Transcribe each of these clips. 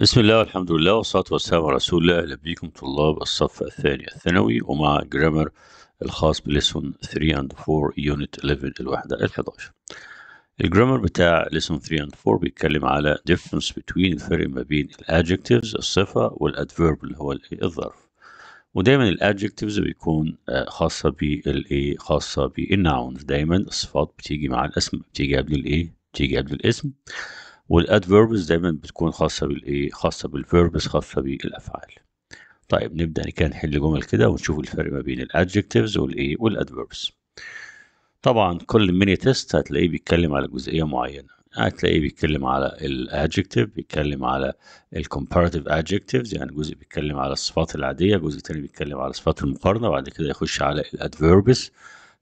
بسم الله والحمد لله والصلاة والسلام على رسول الله أهلا بكم طلاب الصف الثاني الثانوي ومع جرامر الخاص بليسون 3 and 4 يونت 11 الوحدة ال 11 الجرامر بتاع ليسون 3 and 4 بيتكلم على difference between الفرق ما بين الادجectives الصفة والادفيرب اللي هو الظرف ودايما الادجectives بيكون آه، خاصة بالايه خاصة بالناونز دايما الصفات بتيجي مع الاسم بتيجي قبل الايه بتيجي قبل الاسم والادفيربز دايما بتكون خاصه بالايه خاصه بالفيربس خاصه بالافعال طيب نبدا كده نحل جمل كده ونشوف الفرق ما بين الادجكتيفز والايه والادفيربس طبعا كل ميني تيست هتلاقيه بيتكلم على جزئيه معينه هتلاقيه بيتكلم على الادجكتيف بيتكلم على الكومباراتيف ادجكتيفز يعني جزء بيتكلم على الصفات العاديه جزء تاني بيتكلم على صفات المقارنه وبعد كده يخش على الادفيربس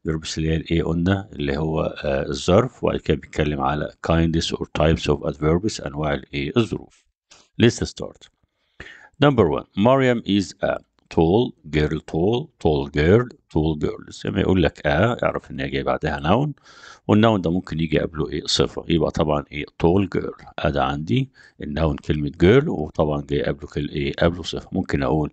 الربس اللي هي الايه قلنا اللي هو آه، الظرف وبعد كده بيتكلم على kindness or types of adverbs انواع الايه الظروف. Let's start. Number one, Mariam is a tall girl tall tall girl tall girls لما يقول لك آه اعرف ان هي جايه بعدها نون والنون ده ممكن يجي قبله ايه صفه يبقى طبعا ايه tall girl ادي عندي النون كلمه girl وطبعا جاي قبله كل ايه قبله صفه ممكن اقول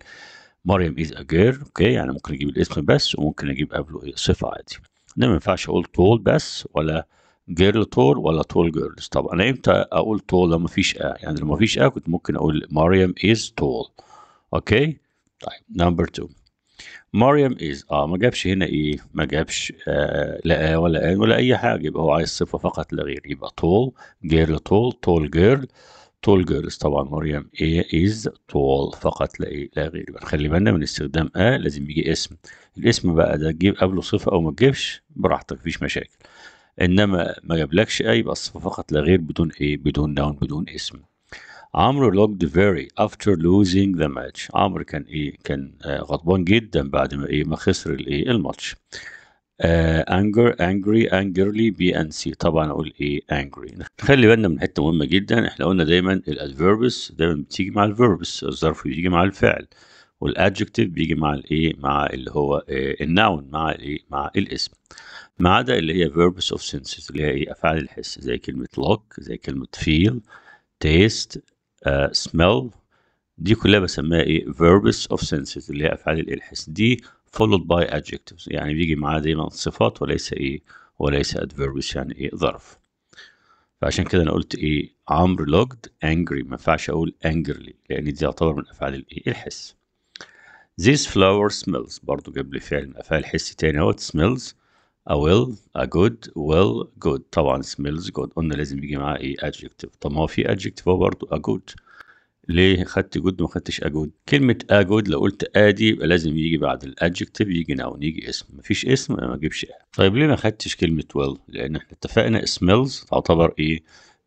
مريم از اجير اوكي يعني ممكن اجيب الاسم بس وممكن اجيب قبله صفه عادي ده ما ينفعش اقول تول بس ولا جيرل تول ولا تول جيرلز طب انا امتى اقول تول لو مفيش آه. يعني لو مفيش آه كنت ممكن اقول مريم از تول اوكي طيب نمبر 2 مريم از اه ما جابش هنا ايه ما جابش آه لا آه ولا ان آه ولا اي حاجه يبقى هو عايز صفه فقط لا غير يبقى تول جيرل تول تول جيرل tall girls طبعا مريم إيه is tall فقط لا إيه لا غير يبقى نخلي بالنا من استخدام اه لازم يجي اسم الاسم بقى ده تجيب قبله صفة أو ما تجيبش براحتك مفيش مشاكل إنما ما جابلكش A يبقى الصفة فقط لا غير بدون إيه بدون نون بدون اسم عمرو لوجد فيري افتر لوزينج ذا ماتش عمرو كان ايه كان آه، غضبان جدا بعد ما ايه ما خسر الايه الماتش انجر انجري انجرلي بي ان سي طبعا اقول ايه انجري خلي بالنا من حته مهمه جدا احنا قلنا دايما الادفيربس دايما بتيجي مع الفيربس الظرف بيجي مع الفعل والادجكتيف بيجي مع الايه مع اللي هو إيه الناون مع الايه مع الاسم ما عدا اللي هي verbs of senses اللي هي ايه افعال الحس زي كلمه look زي كلمه feel taste آه، smell دي كلها بسميها ايه verbs of senses اللي هي افعال الحس دي followed by adjectives يعني بيجي معاه دايما صفات وليس ايه وليس adverbs يعني ايه ظرف فعشان كده انا قلت ايه عمر لوجد angry ما ينفعش اقول angrily لان دي يعتبر من افعال الايه الحس This flower smells برضو جاب لي فعل من افعال الحس تاني اهوت smells a well a good well good طبعا smells good قلنا لازم يجي معاه ايه adjective طب ما هو في adjective هو برضو a good ليه خدت جود وما خدتش اجود كلمه اجود لو قلت ادي يبقى لازم يجي بعد الادجكتيف يجي نون يجي اسم مفيش اسم ما اجيبش طيب ليه ما خدتش كلمه ويل لان احنا اتفقنا سميلز تعتبر ايه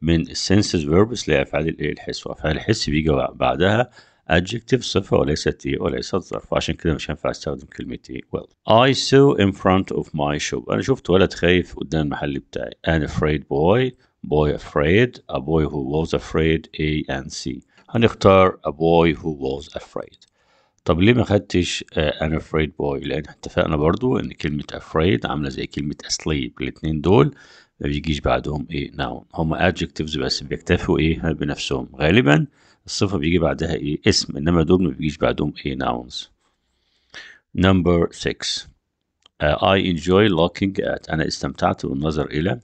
من السنسز فيربس اللي هي افعال الايه الحس وافعال الحس بيجي بعدها adjective صفة وليست ايه وليست ظرف عشان كده مش هينفع استخدم كلمة ايه well I saw in front of my shop أنا شفت ولد خايف قدام المحل بتاعي an afraid boy boy afraid a boy who was afraid A and C هنختار a boy who was afraid طب ليه ما خدتش an آه, afraid boy لان اتفقنا برضو ان كلمة afraid عاملة زي كلمة asleep الاتنين دول ما بيجيش بعدهم ايه noun هما adjectives بس بيكتفوا ايه بنفسهم غالبا الصفة بيجي بعدها ايه اسم انما دول ما بيجيش بعدهم ايه nouns number 6 uh, I enjoy looking at أنا استمتعت بالنظر إلى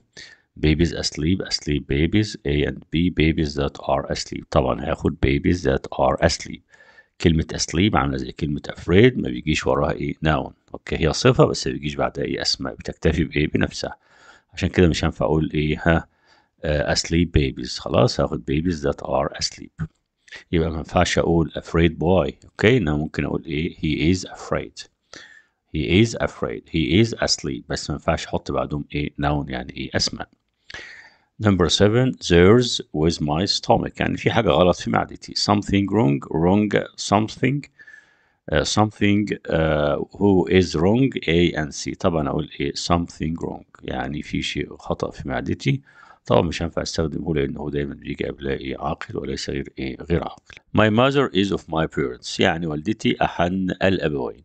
babies asleep asleep babies A and B babies that are asleep طبعا هاخد babies that are asleep كلمة asleep عاملة زي كلمة afraid ما بيجيش وراها ايه noun اوكي هي صفة بس ما بيجيش بعدها ايه اسماء بتكتفي بايه بنفسها عشان كده مش هنفع اقول ايه ها آه، asleep babies خلاص هاخد babies that are asleep يبقى ما ينفعش اقول afraid boy اوكي انا ممكن اقول ايه he is afraid he is afraid he is asleep بس ما ينفعش احط بعدهم ايه noun يعني ايه اسماء Number seven, there's with my stomach. And if you have a lot of humidity, something wrong, wrong, something, uh, something, uh, who is wrong, A and C. طبعا أقول A, something wrong. يعني في شيء خطأ في معدتي. طبعا مش هنفع استخدمه لأنه دائما بيجي قبل A عاقل وليس غير A غير عاقل. My mother is of my parents. يعني والدتي أحن الأبوين.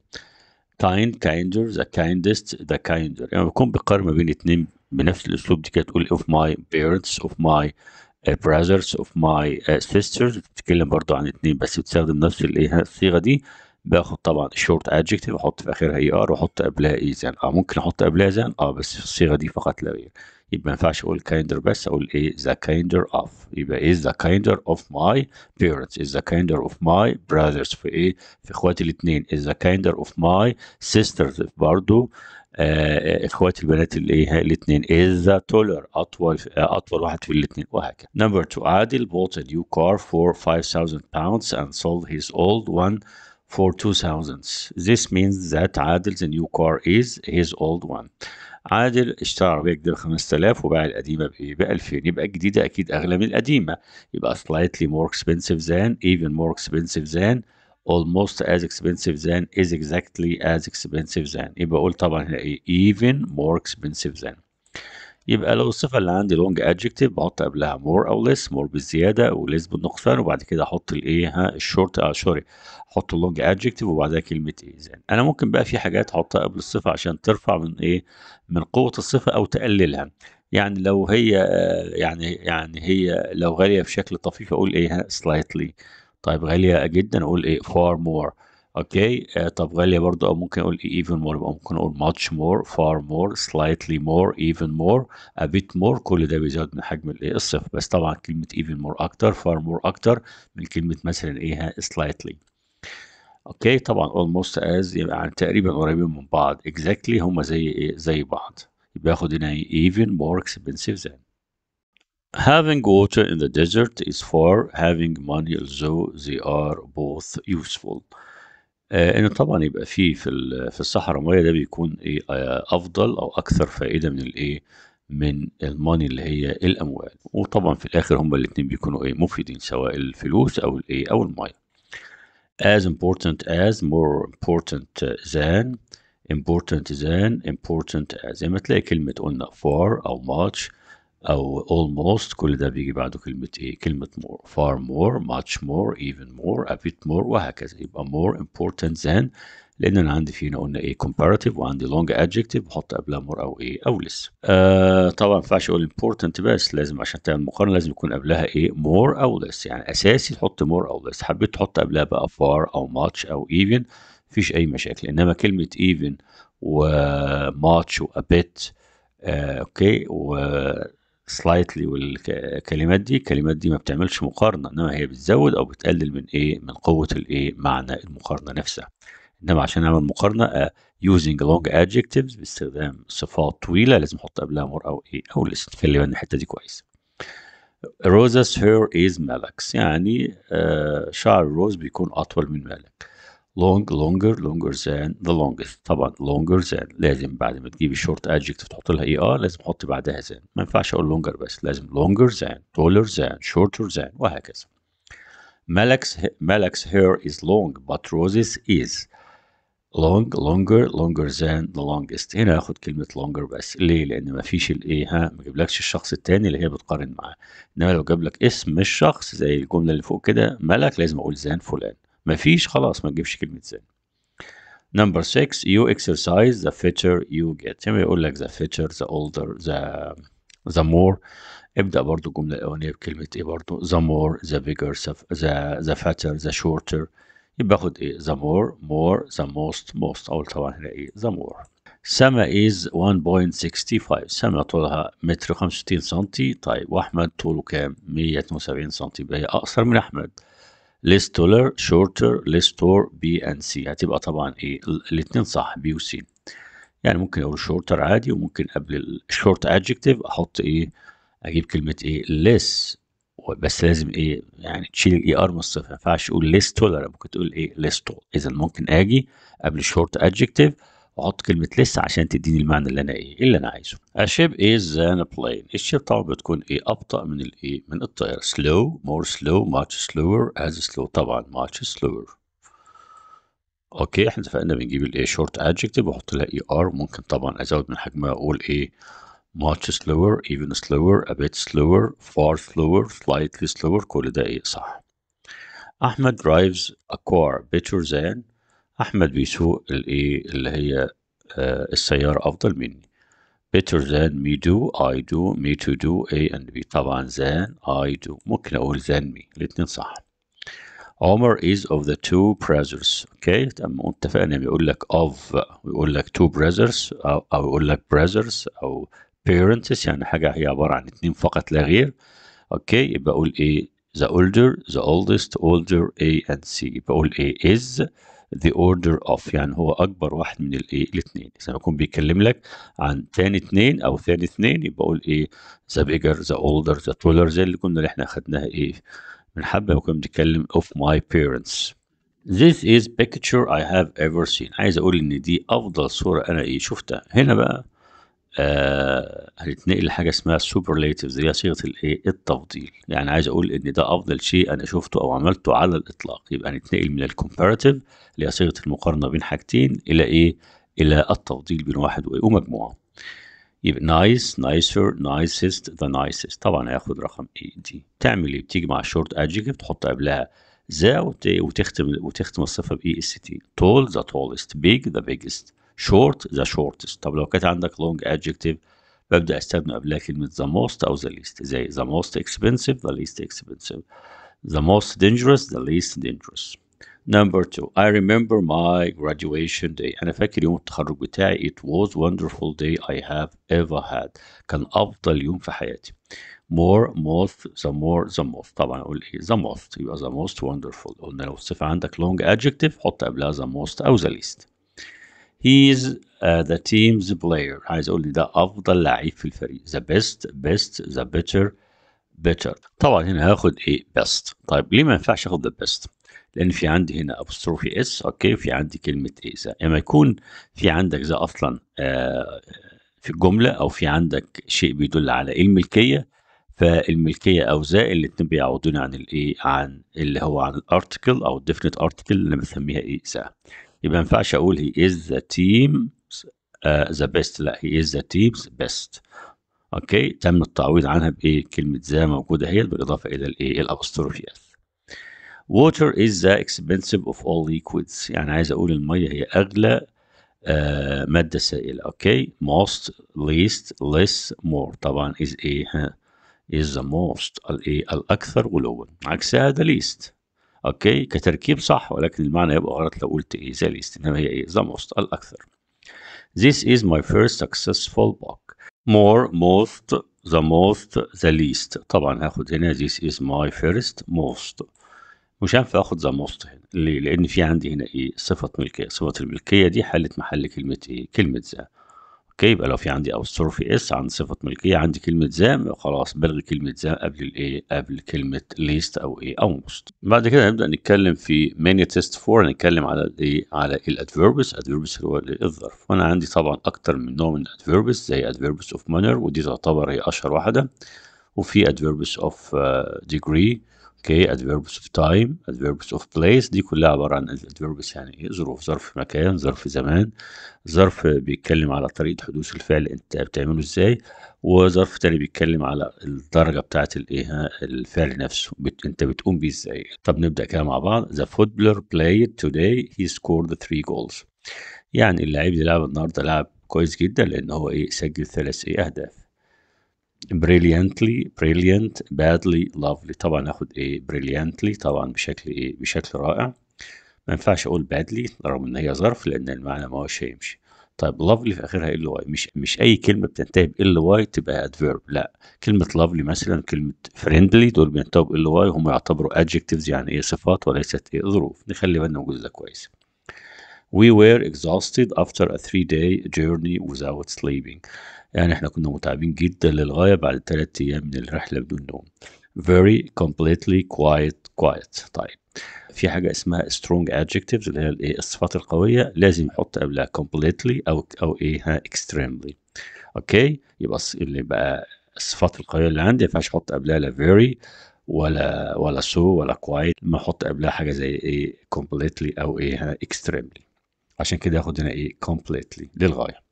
Kind, kinder, the kindest, the kinder. يعني بكون بقارن ما بين اثنين بنفس الاسلوب دي كانت تقول of my parents of my uh, brothers of my uh, sisters بتتكلم برضو عن اتنين بس بتستخدم نفس الايه الصيغه دي باخد طبعا الشورت ادجكتيف احط في اخرها اي e ار واحط قبلها ايزان e اه ممكن احط قبلها زان اه بس في الصيغه دي فقط لا غير يبقى ما ينفعش اقول كايندر بس اقول ايه ذا كايندر اوف يبقى ايه ذا كايندر اوف ماي بيرنتس از ذا كايندر اوف ماي براذرز في ايه في اخواتي الاثنين از ذا كايندر اوف ماي سيسترز برضه آه، اخوات البنات الايه الاثنين از تولر اطول آه، اطول واحد في الاثنين وهكذا نمبر 2 عادل bought a new car for 5000 pounds and sold his old one for 2000 this means that عادل's new car is his old one عادل اشترى عربية جديدة ب 5000 وباع القديمة ب 2000 يبقى الجديدة أكيد أغلى من القديمة يبقى slightly more expensive than even more expensive than almost as expensive than is exactly as expensive than يبقى اقول طبعا هنا ايه even more expensive than يبقى لو الصفه اللي عندي long adjective بحط قبلها more او less more بالزياده و less بالنقصان وبعد كده احط الايه ها الشورت اه سوري احط long adjective وبعدها كلمه ايه زين انا ممكن بقى في حاجات احطها قبل الصفه عشان ترفع من ايه من قوه الصفه او تقللها يعني لو هي آه، يعني يعني هي لو غاليه بشكل طفيف اقول ايه slightly طيب غالية جدا اقول ايه far more اوكي آه طب غالية برضو او ممكن اقول ايه even more ممكن اقول much more far more slightly more even more a bit more كل ده بيزود من حجم الايه الصفر بس طبعا كلمة even more اكتر far more اكتر من كلمة مثلا ايه slightly اوكي طبعا almost as يبقى يعني تقريبا قريبين من بعض exactly هما زي ايه زي بعض يبقى ياخد هنا even more expensive than Having water in the desert is for having money although they are both useful. آه انه طبعا يبقى فيه في في الصحراء ميه ده بيكون ايه آه افضل او اكثر فائده من الايه من الماني اللي هي الاموال وطبعا في الاخر هما الاثنين بيكونوا ايه مفيدين سواء الفلوس او الايه او الميه as important as more important than important than important as زي ما تلاقي كلمه قلنا for او much او almost كل ده بيجي بعده كلمه ايه كلمه more far more much more even more a bit more وهكذا يبقى more important than لان انا عندي فينا قلنا ايه comparative وعندي long adjective بحط قبلها more او ايه او less آه طبعا ما ينفعش اقول important بس لازم عشان تعمل مقارنه لازم يكون قبلها ايه more او less يعني اساسي تحط more او less حبيت تحط قبلها بقى far او much او even مفيش اي مشاكل انما كلمه even و much و a bit آه اوكي و سلايتلي والكلمات دي الكلمات دي ما بتعملش مقارنه انما هي بتزود او بتقلل من ايه من قوه الايه معنى المقارنه نفسها انما عشان اعمل مقارنه يوزنج آه، لونج adjectives باستخدام صفات طويله لازم احط قبلها مور او ايه او لسه خلي بالنا الحته دي كويس روزا's hair is ملك's يعني آه، شعر الروز بيكون اطول من مالك long longer longer than the longest طبعا longer than لازم بعد ما تجيبي short adjective تحط لها اي e ار لازم تحط بعدها than ما ينفعش اقول longer بس لازم longer than taller than shorter than وهكذا Malak's, Malak's hair is long but Rose's is long longer longer than the longest هنا اخد كلمة longer بس ليه؟ لأن ما فيش الإيه ها ما جابلكش الشخص التاني اللي هي بتقارن معاه إنما لو جابلك اسم الشخص زي الجملة اللي فوق كده ملك لازم أقول than فلان ما فيش خلاص ما تجيبش كلمة زين نمبر 6 you exercise the فيتشر you get زي ما يقول لك the فيتشر the older the the more ابدأ برضو الجملة الأولانية بكلمة إيه برضو the more the bigger the the fatter the shorter يبقى خد إيه the more more the most most أول طبعا هنا إيه the more سما is 1.65 سما طولها متر 65 سنتي طيب وأحمد طوله كام 172 سنتي يبقى هي أقصر من أحمد less taller shorter less tall B and C هتبقى طبعا ايه الاثنين صح B و C يعني ممكن اقول shorter عادي وممكن قبل short adjective احط ايه اجيب كلمة ايه less بس لازم ايه يعني تشيل الاي ار e من الصفر ما ينفعش اقول less taller ممكن تقول ايه less tall اذا ممكن اجي قبل short adjective احط كلمه لسه عشان تديني المعنى اللي انا ايه اللي انا عايزه A ship is than a plane الشيب طبعا بتكون ايه ابطا من الايه من الطياره slow more slow much slower as slow طبعا much slower اوكي احنا اتفقنا بنجيب الايه شورت ادجكتيف واحط لها اي e ار ممكن طبعا ازود من حجمها واقول ايه much slower even slower a bit slower far slower slightly slower كل ده ايه صح احمد drives a car better than احمد بيسوق الايه اللي هي آه، السياره افضل مني better than me do I do me to do A and B طبعا than I do ممكن أقول than me الاتنين صح عمر is of the two brothers اوكي okay. اتفقنا بيقول لك of ويقول لك two brothers أو, يقول لك brothers أو parents يعني حاجة هي عبارة عن اتنين فقط لا غير اوكي okay. يبقى أقول إيه the older the oldest older A and C يبقى أقول إيه is the order of يعني هو اكبر واحد من الايه الاثنين اذا يكون بيكلم لك عن ثاني اثنين او ثاني اثنين يبقى اقول ايه ذا بيجر ذا اولدر ذا تولر زي اللي كنا اللي احنا اخذناها ايه من حبه وكنا بنتكلم of my parents This is picture I have ever seen عايز اقول ان دي افضل صورة انا ايه شفتها هنا بقى آه هنتنقل لحاجه اسمها السوبرليتيفز هي صيغه الايه التفضيل يعني عايز اقول ان ده افضل شيء انا شفته او عملته على الاطلاق يبقى هنتنقل من الكومباراتيف اللي هي صيغه المقارنه بين حاجتين الى ايه الى التفضيل بين واحد وايه ومجموعه يبقى نايس نايسر نايسست ذا نايسست طبعا هياخد رقم إيه دي تعمل ايه بتيجي مع الشورت أدجيكتيف تحط قبلها ذا وتختم وتختم الصفه بإيه اس تي تول ذا تولست بيج ذا بيجست short the shortest طب لو كانت عندك long adjective ببدأ استخدم قبلها كلمة the most أو the least زي the most expensive the least expensive the most dangerous the least dangerous Number two, I remember my graduation day. أنا فاكر يوم التخرج بتاعي. It was wonderful day I have ever had. كان أفضل يوم في حياتي. More, most, the more, the most. طبعا أقول إيه؟ The most يبقى the most wonderful. قلنا لو الصفة عندك long adjective حط قبلها the most أو the least. هيز ذا تيمز بلاير عايز اقول لي ده افضل لعيب في الفريق ذا بيست بيست ذا بيتر بيتر طبعا هنا هاخد ايه بيست طيب ليه ما ينفعش اخد ذا بيست لان في عندي هنا ابوستروفي اس اوكي في عندي كلمه ايه ذا اما يكون في عندك ذا اصلا آه في الجمله او في عندك شيء بيدل على ايه الملكيه فالملكيه او ذا الاثنين بيعوضوني عن الايه عن اللي هو عن الارتكل او الديفنت ارتكل اللي انا بسميها ايه ذا يبقى ما ينفعش اقول هي از ذا تيم ذا بيست لا هي از ذا ذا بيست اوكي تم التعويض عنها بايه كلمه ذا موجوده هي بالاضافه الى الايه الابستروفي اس water is the expensive of all liquids يعني عايز اقول الميه هي اغلى آه ماده سائله اوكي most least less more طبعا is ايه is the most الايه الاكثر غلوا عكسها the least اوكي كتركيب صح ولكن المعنى يبقى غلط لو قلت ايه ليست انما هي ايه the most الاكثر This is my first successful book more most the most the least طبعا هاخد هنا this is my first most مش هينفع اخد the most هنا ليه؟ لان في عندي هنا ايه؟ صفة ملكية، صفة الملكية دي حلت محل كلمة ايه؟ كلمة ذا. اوكي يبقى لو في عندي ابستروفي اس عند صفه ملكيه عندي كلمه زام خلاص بلغي كلمه زام قبل الايه قبل كلمه ليست او ايه او موست بعد كده هنبدا نتكلم في ماني تيست فور هنتكلم على الايه على الادفيربس ادفيربس هو الظرف وانا عندي طبعا اكتر من نوع من الادفيربس زي ادفيربس اوف مانر ودي تعتبر هي اشهر واحده وفي ادفيربس اوف ديجري اوكي adverbs of time adverbs of place دي كلها عبارة عن adverbs يعني ايه ظروف ظرف مكان ظرف زمان ظرف بيتكلم على طريقة حدوث الفعل انت بتعمله ازاي وظرف تاني بيتكلم على الدرجة بتاعة الايه الفعل نفسه بت... انت بتقوم بيه ازاي طب نبدأ كده مع بعض the footballer played today he scored three goals يعني اللاعب اللي لعب النهارده لعب كويس جدا لان هو ايه سجل ثلاث ايه اهداف brilliantly brilliant badly lovely طبعا اخد ايه brilliantly طبعا بشكل ايه بشكل رائع ما ينفعش اقول badly رغم ان هي ظرف لان المعنى ما هوش هيمشي طيب lovely في اخرها ال واي مش مش اي كلمه بتنتهي ب ال واي تبقى adverb لا كلمه lovely مثلا كلمه friendly دول بينتهوا ب ال واي هم يعتبروا adjectives يعني ايه صفات وليست ايه ظروف نخلي بالنا من ده كويس We were exhausted after a three day journey without sleeping يعني احنا كنا متعبين جدا للغاية بعد ثلاث أيام من الرحلة بدون نوم very completely quiet quiet طيب في حاجة اسمها strong adjectives اللي هي إيه، الصفات القوية لازم نحط قبلها completely أو أو إيه ها extremely أوكي يبقى اللي بقى الصفات القوية اللي عندي ما ينفعش أحط قبلها لا very ولا ولا so ولا quiet ما أحط قبلها حاجة زي إيه completely أو إيه ها extremely عشان كده ياخد هنا إيه completely للغاية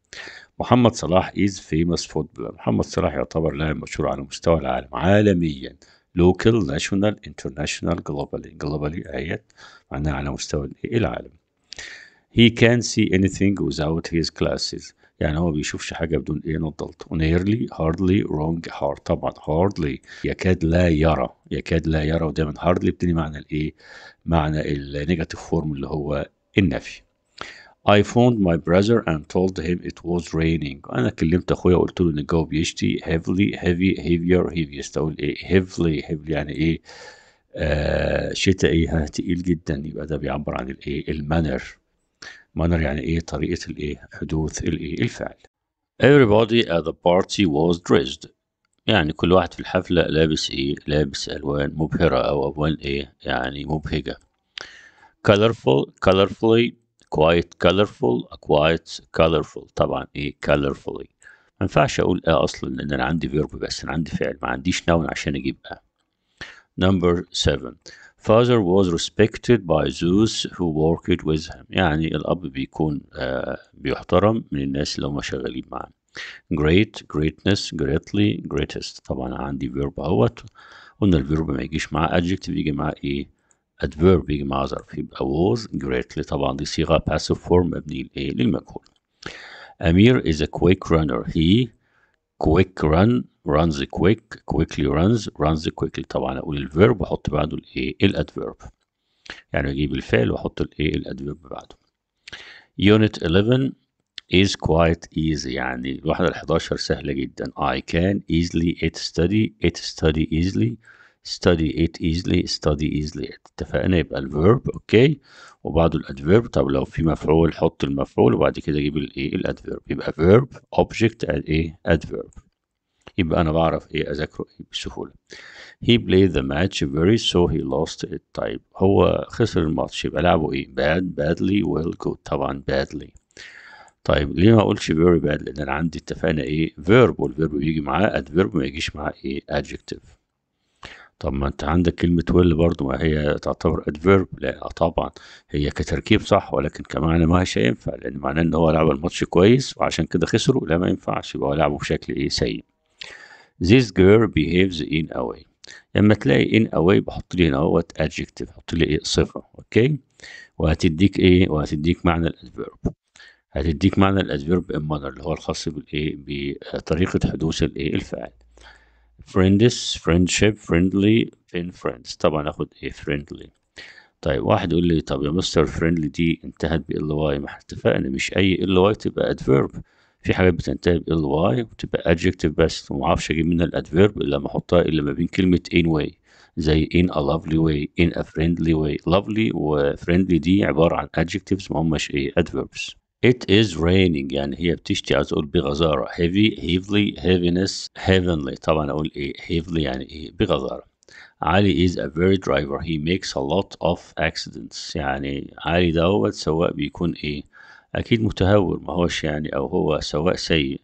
محمد صلاح از فيمس فوتبولر محمد صلاح يعتبر لاعب مشهور على مستوى العالم عالميا لوكال ناشونال انترناشونال جلوبالي جلوبالي ايات معناها على مستوى العالم هي كان سي اني ثينج without هيز glasses يعني هو بيشوفش حاجة بدون ايه نضلت ونيرلي هاردلي رونج هارد طبعا هاردلي يكاد لا يرى يكاد لا يرى ودايما هاردلي بتدي معنى الايه معنى النيجاتيف فورم اللي هو النفي I phoned my brother and told him it was raining انا كلمت اخويا وقلت له ان الجو بيشتي heavily heavy heavier heavy يستوي ايه heavily heavily يعني ايه آه شتاء إيه تقيل جدا يبقى ده بيعبر عن الايه المانر مانر يعني ايه طريقه الايه حدوث الايه الفعل everybody at the party was dressed يعني كل واحد في الحفلة لابس ايه لابس الوان مبهرة او الوان ايه يعني مبهجة colorful colorfully quite colorful a quite colorful طبعا ايه colorfully ما ينفعش اقول اه اصلا لان انا عندي فيرب بس انا عندي فعل ما عنديش نون عشان اجيب اه number 7 father was respected by those who worked with him يعني الاب بيكون آه بيحترم من الناس اللي هم شغالين معاه great greatness greatly greatest طبعا عندي فيرب اهوت قلنا الفيرب ما يجيش معاه adjective يجي معاه ايه adverbial mother في was greatly طبعا دي صيغة passive form مبني لإيه للمجهول أمير is a quick runner he quick run runs quick quickly runs runs quickly طبعا أقول الفيرب وأحط بعده الإيه الأدفيرب يعني أجيب الفعل وأحط الإيه الأدفيرب بعده unit 11 is quite easy يعني الوحدة ال 11 سهلة جدا I can easily it study it study easily study it easily study easily اتفقنا يبقى الفيرب اوكي وبعده الادفيرب طب لو في مفعول حط المفعول وبعد كده اجيب الايه الادفيرب يبقى فيرب اوبجكت ايه ادفيرب يبقى انا بعرف ايه اذاكره ايه بسهوله he played the match very so he lost it طيب هو خسر الماتش يبقى لعبه ايه bad badly well good طبعا badly طيب ليه ما اقولش very bad لان انا عندي اتفقنا ايه verb والverb بيجي معاه adverb ما يجيش معاه ايه adjective طب ما أنت عندك كلمة will برضه ما هي تعتبر adverb لا آه طبعا هي كتركيب صح ولكن كمعنى ما هيش هينفع لأن معناه إن هو لعب الماتش كويس وعشان كده خسروا لا ما ينفعش يبقى هو لعبه بشكل إيه سيء This girl behaves in a way لما تلاقي in a way بحط لي هنا اهوت adjective حط لي إيه صفة أوكي وهتديك إيه وهتديك معنى الأدفيرب هتديك معنى الأدفيرب in manner اللي هو الخاص بالإيه بطريقة حدوث الإيه الفعل friends friendship friendly been friends طبعا اخد ايه friendly طيب واحد يقول لي طب يا مستر فريندلي دي انتهت ب ال y ما احنا اتفقنا مش اي ال y تبقى adverb في حاجات بتنتهي ب ال y وتبقى adjective بس وما اعرفش اجيب منها الادفيرب الا ما احطها الا ما بين كلمه ان way زي in a lovely way in a friendly way lovely و friendly دي عبارة عن adjectives ما هماش ايه adverbs It is raining يعني هي بتشتي عايز اقول بغزارة heavy heavily heaviness heavenly طبعا اقول ايه heavily يعني ايه بغزارة علي is a very driver he makes a lot of accidents يعني علي دوت سواء بيكون ايه اكيد متهور ما هوش يعني او هو سواء سيء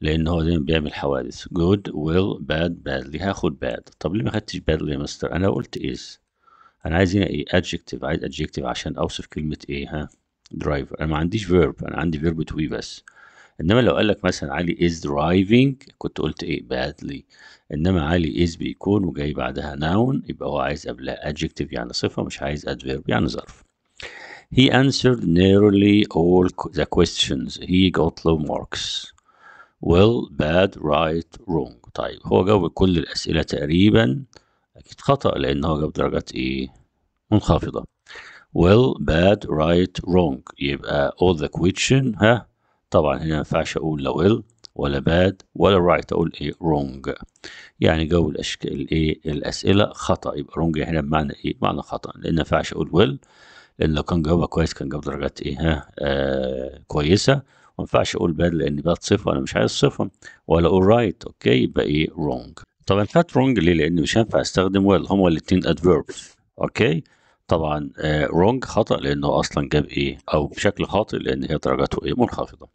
لان هو دايما بيعمل حوادث good will bad badly هاخد bad طب ليه ما خدتش badly يا مستر انا قلت is انا عايز هنا ايه adjective عايز adjective عشان اوصف كلمة ايه ها درايفر انا ما عنديش فيرب انا عندي فيرب تو بي بس انما لو قال لك مثلا علي از درايفنج كنت قلت ايه بادلي انما علي از بيكون وجاي بعدها ناون يبقى هو عايز قبلها adjective يعني صفه مش عايز adverb يعني ظرف He answered nearly all the questions. He got low marks. Well, bad, right, wrong. طيب هو جاوب كل الأسئلة تقريبا أكيد خطأ لأن هو جاب درجات إيه؟ منخفضة. well bad right wrong يبقى all the question ها طبعا هنا ما ينفعش اقول لا will ولا bad ولا right اقول ايه wrong يعني جاوب الاشكال الايه الاسئله خطا يبقى wrong هنا يعني بمعنى ايه بمعنى خطا لان ما ينفعش اقول will لان لو كان جاوبها كويس كان جاب درجات ايه ها آه كويسه وما ينفعش اقول bad لان bad صفه انا مش عايز صفه ولا اقول right اوكي يبقى ايه wrong طبعا فات wrong ليه لان مش هينفع استخدم ويل هما الاثنين adverbs اوكي طبعا رونج آه، خطأ لأنه أصلا جاب إيه أو بشكل خاطئ لأن هي درجاته إيه منخفضة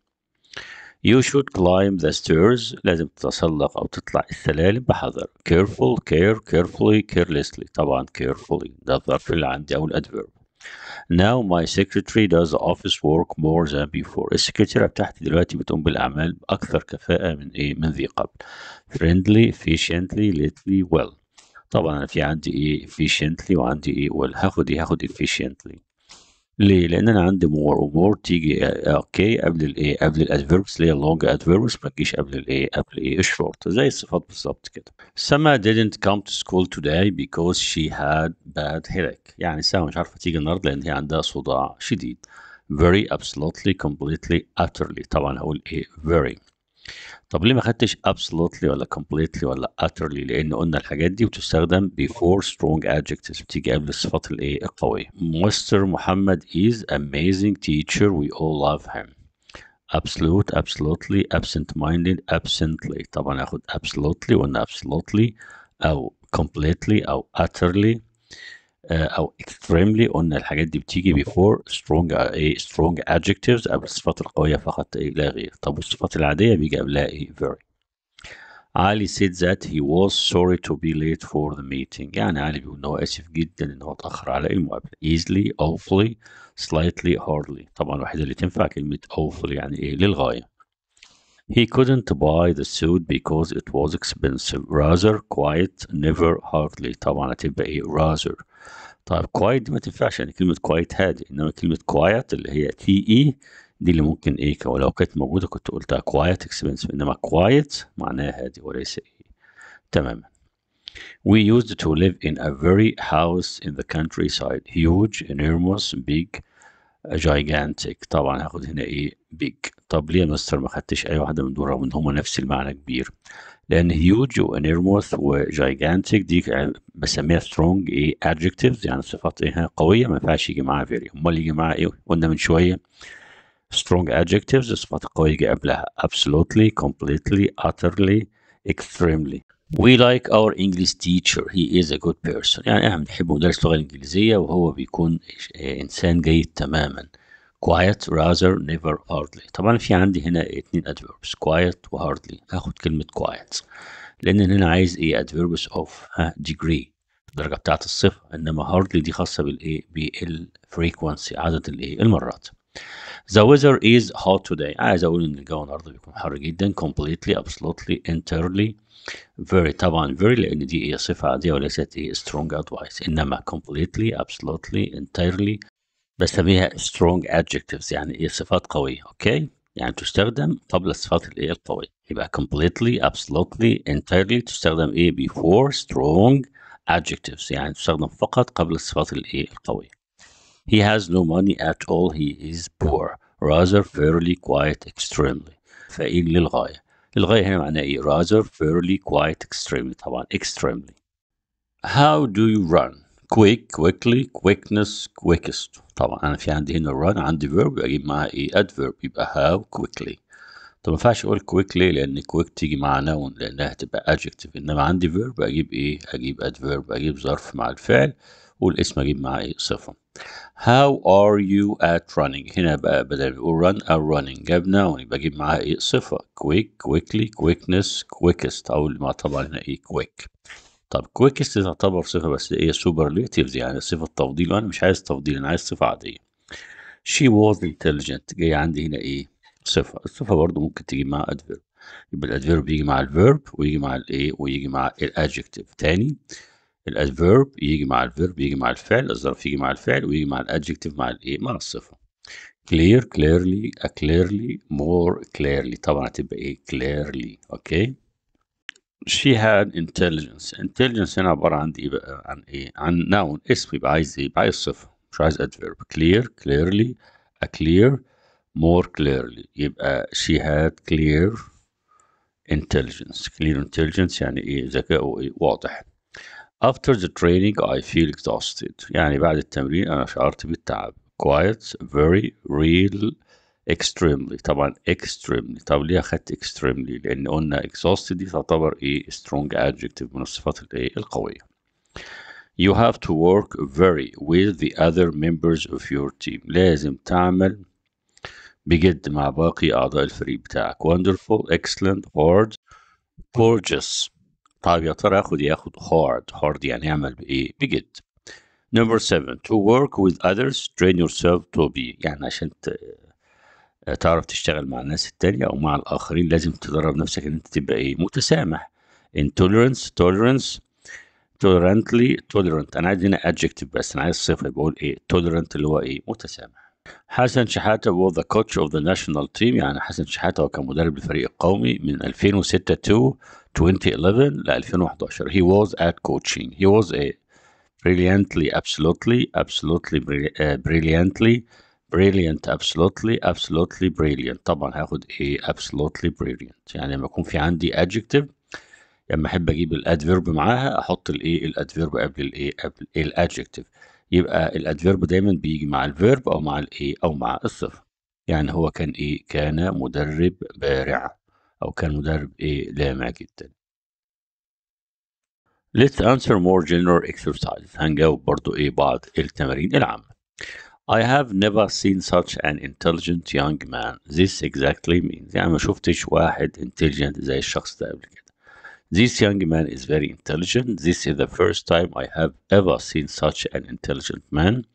You should climb the stairs لازم تتسلق أو تطلع السلالم بحذر careful care carefully carelessly طبعا carefully ده الظرف اللي عندي أو الأدفيرب Now my secretary does the office work more than before. السكرتيرة بتاعتي دلوقتي بتقوم بالأعمال بأكثر كفاءة من إيه من ذي قبل. Friendly, efficiently, lately, well. طبعا في عندي ايه efficiently وعندي ايه well هاخد ايه هاخد efficiently ليه؟ لأن أنا عندي more ومور تيجي اوكي آه، قبل الإيه؟ قبل الأدفيربس اللي هي اللونج أدفيربس ما تجيش قبل الإيه؟ قبل إيه؟ الشورت زي الصفات بالظبط كده. سما didn't come to school today because she had bad headache. يعني سما مش عارفة تيجي النهاردة لأن هي عندها صداع شديد. very absolutely completely utterly طبعا هقول إيه؟ very طب ليه ما خدتش absolutely ولا completely ولا utterly لان قلنا الحاجات دي بتستخدم before strong adjectives بتيجي قبل الصفات الايه القويه مستر محمد is amazing teacher we all love him absolute absolutely absent minded absently طبعا هاخد absolutely وقلنا absolutely او completely او utterly آه، او extremely قلنا الحاجات دي بتيجي before strong ايه strong adjectives قبل الصفات القويه فقط ايه لا غير طب والصفات العاديه بيجي قبلها ايه very علي said that he was sorry to be late for the meeting يعني علي بيقول ان هو اسف جدا ان هو اتاخر على المقابله easily awfully slightly hardly طبعا الوحيده اللي تنفع كلمه awfully يعني ايه للغايه He couldn't buy the suit because it was expensive. Rather quiet, never hardly طبعا هتبقى ايه rather طيب quiet ما تنفعش يعني كلمة quiet هادي انما كلمة quiet اللي هي تي اي دي اللي ممكن ايه ولو كانت موجودة كنت قلتها quiet expensive انما quiet معناها هادي وليس ايه تماما We used to live in a very house in the countryside, huge, enormous, big, جايجانتك طبعا هاخد هنا ايه بيج طب ليه يا مستر ما خدتش اي واحده من دول رغم ان هما نفس المعنى كبير لان هيوج وانيرموث وجايجانتك دي بسميها سترونج ايه ادجكتيفز يعني صفات ايه قويه ما ينفعش يجي معاها فيري امال يجي معاها ايه قلنا من شويه سترونج ادجكتيفز الصفات القوية يجي قبلها absolutely completely utterly extremely We like our English teacher. He is a good person. يعني احنا بنحب مدرس اللغة الإنجليزية وهو بيكون آه، إنسان جيد تماما. Quiet rather never hardly. طبعا في عندي هنا اتنين adverbs quiet و hardly. هاخد كلمة quiet لأن هنا عايز إيه adverbs of آه، degree الدرجة بتاعت الصفر إنما hardly دي خاصة بالإيه بالفريكونسي عدد الإيه المرات. The weather is hot today عايز اقول ان الجو النهارده بيكون حر جدا completely absolutely entirely very طبعا very لان دي هي صفه عاديه وليست ايه strong advice انما completely absolutely entirely بسميها strong adjectives يعني ايه صفات قويه اوكي يعني تستخدم قبل الصفات الايه القويه يبقى completely absolutely entirely تستخدم ايه before strong adjectives يعني تستخدم فقط قبل الصفات الايه القويه he has no money at all. He is poor. Rather fairly quiet extremely. فقير للغاية. الغاية هنا معناها إيه؟ Rather fairly quiet extremely. طبعا extremely. How do you run? Quick, quickly, quickness, quickest. طبعا أنا في عندي هنا run عندي verb أجيب معاها إيه؟ adverb يبقى how quickly. طب ما ينفعش أقول quickly لأن quick تيجي مع noun لأنها هتبقى adjective إنما عندي verb أجيب إيه؟ أجيب adverb أجيب ظرف مع الفعل والاسم اجيب معاه ايه صفه how are you at running هنا بقى بدل ما بيقول run او running جبنا ويبقى اجيب معاها ايه صفه quick quickly quickness quickest او اللي معتبر هنا ايه quick طب كويكست تعتبر صفه بس ايه سوبرليتيفز يعني صفه تفضيل وانا مش عايز تفضيل انا عايز صفه عاديه she was intelligent جاي عندي هنا ايه صفه الصفه برضو ممكن تيجي مع adverb يبقى الادفيرب بيجي مع الفيرب ويجي مع الايه ويجي مع الادجكتيف تاني الادفيرب يجي مع الفيرب يجي مع الفعل الظرف يجي مع الفعل ويجي مع الادجكتيف مع الايه مع الصفه clear clearly a clearly more clearly طبعا هتبقى ايه clearly اوكي she had intelligence intelligence هنا عباره عن ايه بقى عن ايه عن noun اسم يبقى عايز ايه عايز صفه مش عايز adverb clear clearly a clear more clearly يبقى she had clear intelligence clear intelligence يعني ايه ذكاء واضح After the training, I feel exhausted. يعني بعد التمرين أنا شعرت بالتعب. Quiet, very, real, extremely. طبعا extremely. طب ليه أخدت extremely؟ لأن قلنا exhausted دي تعتبر إيه strong adjective من الصفات الإيه القوية. You have to work very with the other members of your team. لازم تعمل بجد مع باقي أعضاء الفريق بتاعك. Wonderful, excellent, hard, gorgeous. طيب يا ترى ياخد ياخد hard hard يعني اعمل بايه بجد number seven to work with others train yourself to be يعني عشان تعرف تشتغل مع الناس التانية او مع الاخرين لازم تدرب نفسك ان انت تبقى ايه متسامح intolerance tolerance tolerantly tolerant انا عايز هنا adjective بس انا عايز صفه بقول ايه tolerant اللي هو ايه متسامح حسن شحاتة هو ذا كوتش اوف ذا ناشونال تيم يعني حسن شحاتة هو كان مدرب الفريق القومي من 2006 تو 2011 ل 2011 he was at coaching he was a brilliantly absolutely absolutely uh, brilliantly brilliant absolutely absolutely brilliant طبعا هاخد ايه absolutely brilliant يعني لما يكون في عندي adjective لما احب اجيب الادفيرب معاها احط الايه الادفيرب قبل الايه قبل الادجكتيف يبقى الادفيرب دايما بيجي مع الفيرب او مع الايه او مع الصفه يعني هو كان ايه كان مدرب بارع او كان مدرب ايه لامع جدا Let's answer more general exercises هنجاوب برضو ايه بعض التمارين العامة I have never seen such an intelligent young man this exactly means يعني ما شفتش واحد intelligent زي الشخص ده قبل كده This young man is very intelligent. This is the first time I have ever seen such an intelligent man.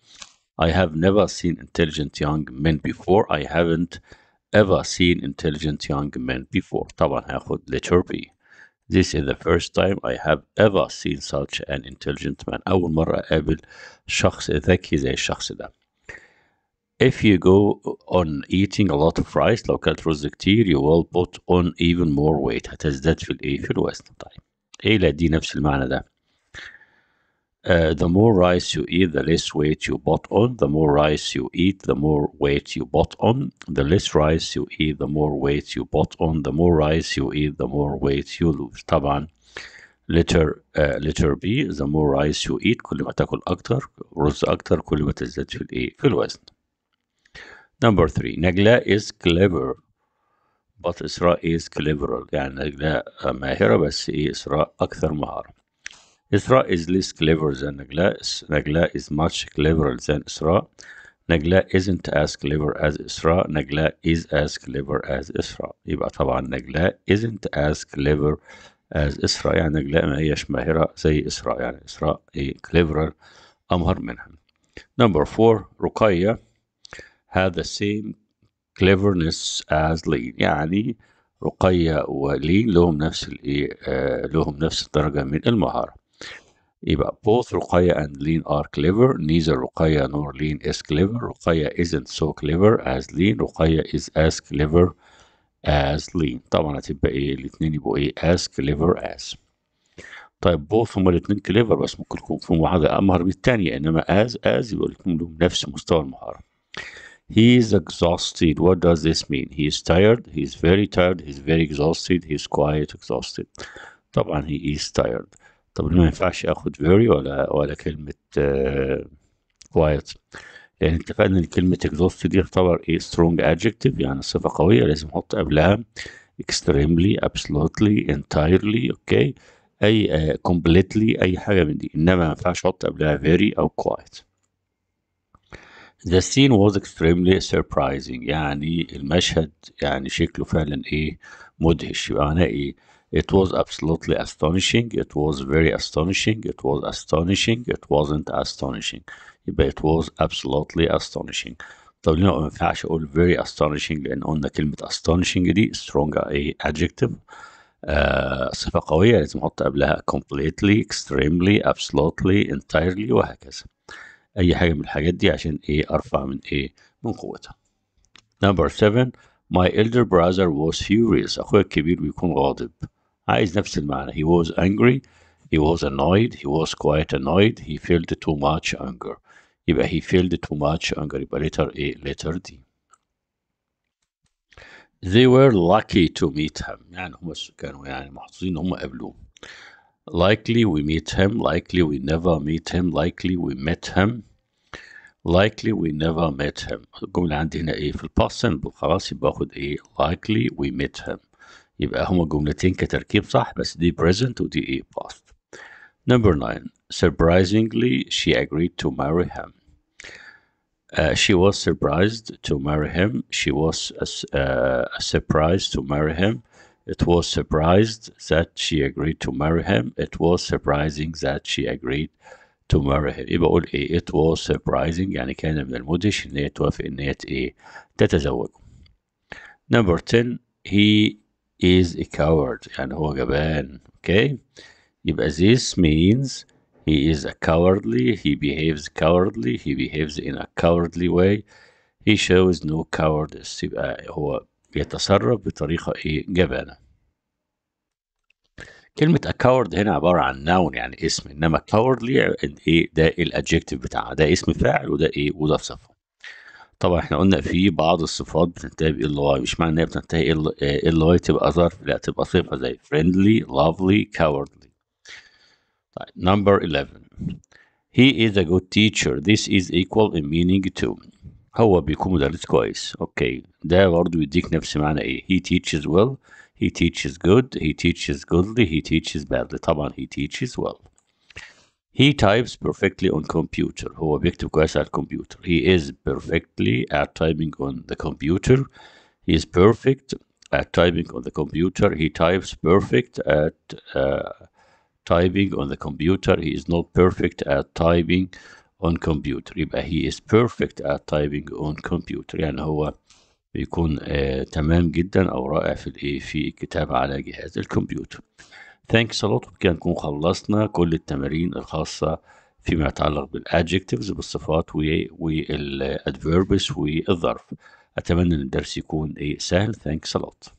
I have never seen intelligent young men before. I haven't ever seen intelligent young men before. This is the first time I have ever seen such an intelligent man. أول مرة أقابل شخص ذكي زي الشخص ده. If you go on eating a lot of rice local كلت you will put on even more weight هتزداد في الايه في الوزن طيب إيه دي نفس المعنى ده uh, the more rice you eat the less weight you put on the more rice you eat the more weight you put on the less rice you eat the more weight you put on the more rice you eat the more weight you lose طبعا letter uh, letter B the more rice you eat كل ما تاكل اكتر رز اكتر كل ما تزداد في الايه في الوزن Number three, Nagla is clever but إسراء is cleverer يعني نجلاء ماهرة بس إيه إسراء أكثر مهارة إسراء is less clever than نجلاء نجلاء is much cleverer than إسراء نجلاء isn't as clever as إسراء نجلاء is as clever as إسراء يبقى طبعا نجلاء isn't as clever as إسراء يعني نجلاء ما هيش ماهرة زي إسراء يعني إسراء إيه cleverer أمهر منها number four رقية have the same cleverness as lean يعني رقية ولين لهم نفس الايه آه، لهم نفس الدرجة من المهارة يبقى both رقية and lean are clever neither رقية nor lean is clever رقية isn't so clever as lean رقية is as clever as lean طبعا هتبقى ايه الاتنين يبقوا ايه as clever as طيب both هما الاتنين clever بس ممكن يكون في واحدة أمهر من الثانية إنما as as يبقى الاثنين لهم نفس مستوى المهارة He is exhausted. What does this mean? He is tired. He is very tired. He is very exhausted. He is quite exhausted. طبعا he is tired. طب ما ينفعش اخد very ولا ولا كلمة uh, quiet لان اتفقنا ان كلمة exhausted دي a strong adjective يعني صفة قوية لازم احط قبلها extremely absolutely entirely اوكي okay. اي uh, completely اي حاجة من دي انما ما ينفعش احط قبلها very او quiet The scene was extremely surprising يعني المشهد يعني شكله فعلًا إيه مدهش بمعنى إيه it was absolutely astonishing it was very astonishing it was astonishing it wasn't astonishing يبقى it was absolutely astonishing طب ليه ما ينفعش أقول very astonishing لأن قلنا كلمة astonishing دي strong إيه adjective آه صفة قوية لازم أحط قبلها completely extremely absolutely entirely وهكذا اي حاجه من الحاجات دي عشان ايه ارفع من ايه من قوتها number 7 my elder brother was furious اخويا الكبير بيكون غاضب عايز نفس المعنى he was angry he was annoyed he was quite annoyed he felt too much anger يبقى he felt too much anger يبقى letter A letter D they were lucky to meet him يعني هم كانوا يعني محظوظين هم قابلوه likely we meet him likely we never meet him likely we met him likely we never met him الجملة عندي هنا ايه في الباست سمبل خلاص يبقى اخد ايه likely we met him يبقى هما جملتين كتركيب صح بس دي present ودي ايه past number 9 surprisingly she agreed to marry him Uh, she was surprised to marry him. She was uh, surprised to marry him. It was surprised that she agreed to marry him. It was surprising that she agreed to marry يبقى اقول ايه it was surprising يعني كان من المدهش ان هي توافق ان هي ايه تتزوجه number 10 he is a coward يعني هو جبان okay يبقى this means he is a cowardly he behaves cowardly he behaves in a cowardly way he shows no cowardice يبقى هو يتصرف بطريقة ايه جبانة كلمة اكاورد هنا عبارة عن ناون يعني اسم انما كاوردلي يعني ايه ده إيه الادجكتيف بتاعها ده اسم فاعل وده ايه وده في صفة طبعا احنا قلنا في بعض الصفات بتنتهي بإيه اللي واي مش معنى انها بتنتهي ال واي آه، تبقى ظرف لا تبقى صفة زي friendly lovely cowardly طيب number 11 he is a good teacher this is equal in meaning to هو بيكون مدرس كويس اوكي ده برضه يديك نفس معنى ايه he teaches well He teaches good, he teaches goodly, he teaches badly. Taban, he teaches well. He types perfectly on computer. Who objective كويس at computer? He is perfectly at typing on the computer. He is perfect at typing on the computer. He types perfect at uh, typing on the computer. He is not perfect at typing on computer. he is perfect at typing on computer. يعني هو بيكون آه تمام جدا او رائع في الايه في الكتابه على جهاز الكمبيوتر ثانكس لوت وبكده نكون خلصنا كل التمارين الخاصه فيما يتعلق بالادجكتيفز بالصفات والادفيربس والظرف اتمنى ان الدرس يكون ايه سهل ثانكس لوت